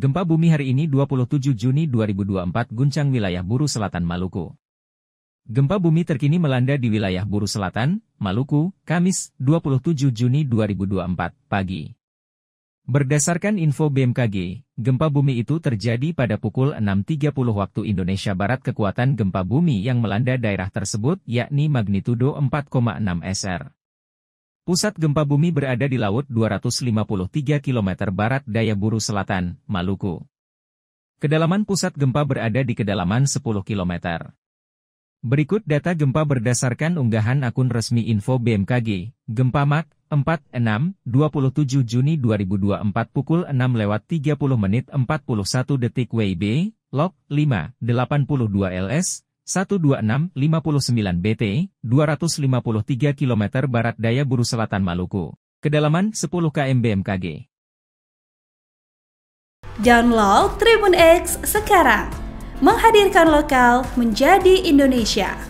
Gempa bumi hari ini 27 Juni 2024 guncang wilayah Buru Selatan Maluku. Gempa bumi terkini melanda di wilayah Buru Selatan, Maluku, Kamis, 27 Juni 2024, pagi. Berdasarkan info BMKG, gempa bumi itu terjadi pada pukul 6.30 waktu Indonesia Barat kekuatan gempa bumi yang melanda daerah tersebut yakni magnitudo 4,6 SR. Pusat gempa bumi berada di laut 253 km barat daya Buru Selatan, Maluku. Kedalaman pusat gempa berada di kedalaman 10 km. Berikut data gempa berdasarkan unggahan akun resmi info BMKG, Gempa Mak, 46, 27 Juni 2024 pukul 6 lewat 30 menit 41 detik WIB, log 5, 82 LS, 12659 BT, 253 km barat daya Buru Selatan Maluku. Kedalaman 10 km BMKG. Download Tribun X sekarang. Menghadirkan lokal menjadi Indonesia.